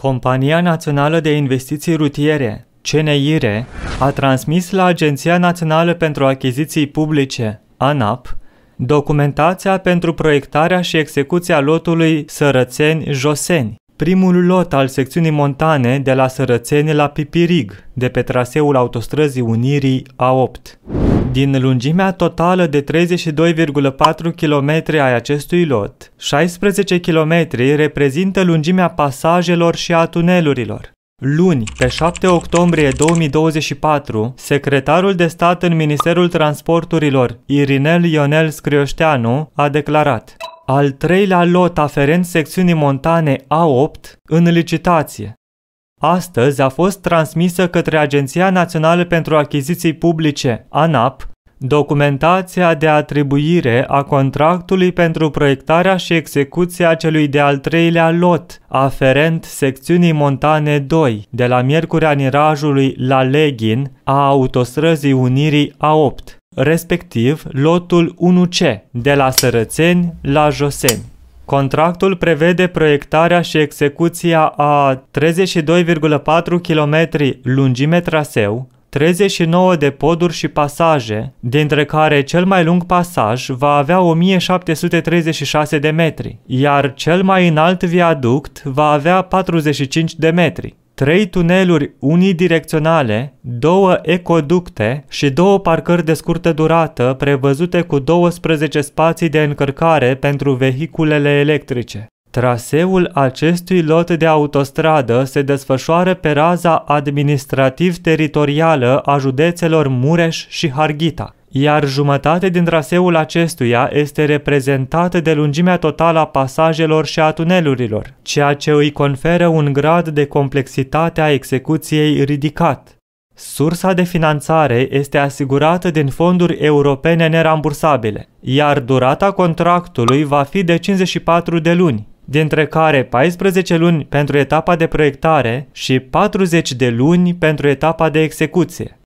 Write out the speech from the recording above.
Compania Națională de Investiții Rutiere, CNIR, a transmis la Agenția Națională pentru Achiziții Publice, ANAP, documentația pentru proiectarea și execuția lotului Sărățeni-Joseni, primul lot al secțiunii montane de la Sărățeni la Pipirig, de pe traseul autostrăzii Unirii A8. Din lungimea totală de 32,4 km ai acestui lot, 16 km reprezintă lungimea pasajelor și a tunelurilor. Luni, pe 7 octombrie 2024, secretarul de stat în Ministerul Transporturilor, Irinel Ionel Scrioșteanu, a declarat al treilea lot aferent secțiunii montane A8 în licitație. Astăzi a fost transmisă către Agenția Națională pentru Achiziții Publice, ANAP, documentația de atribuire a contractului pentru proiectarea și execuția celui de-al treilea lot, aferent secțiunii montane 2, de la Miercurea Nirajului la Leghin, a autostrăzii Unirii A8, respectiv lotul 1C, de la Sărățeni la Joseni. Contractul prevede proiectarea și execuția a 32,4 km lungime traseu, 39 de poduri și pasaje, dintre care cel mai lung pasaj va avea 1736 de metri, iar cel mai înalt viaduct va avea 45 de metri trei tuneluri unidirecționale, două ecoducte și două parcări de scurtă durată prevăzute cu 12 spații de încărcare pentru vehiculele electrice. Traseul acestui lot de autostradă se desfășoară pe raza administrativ-teritorială a județelor Mureș și Harghita iar jumătate din traseul acestuia este reprezentată de lungimea totală a pasajelor și a tunelurilor, ceea ce îi conferă un grad de complexitate a execuției ridicat. Sursa de finanțare este asigurată din fonduri europene nerambursabile, iar durata contractului va fi de 54 de luni, dintre care 14 luni pentru etapa de proiectare și 40 de luni pentru etapa de execuție.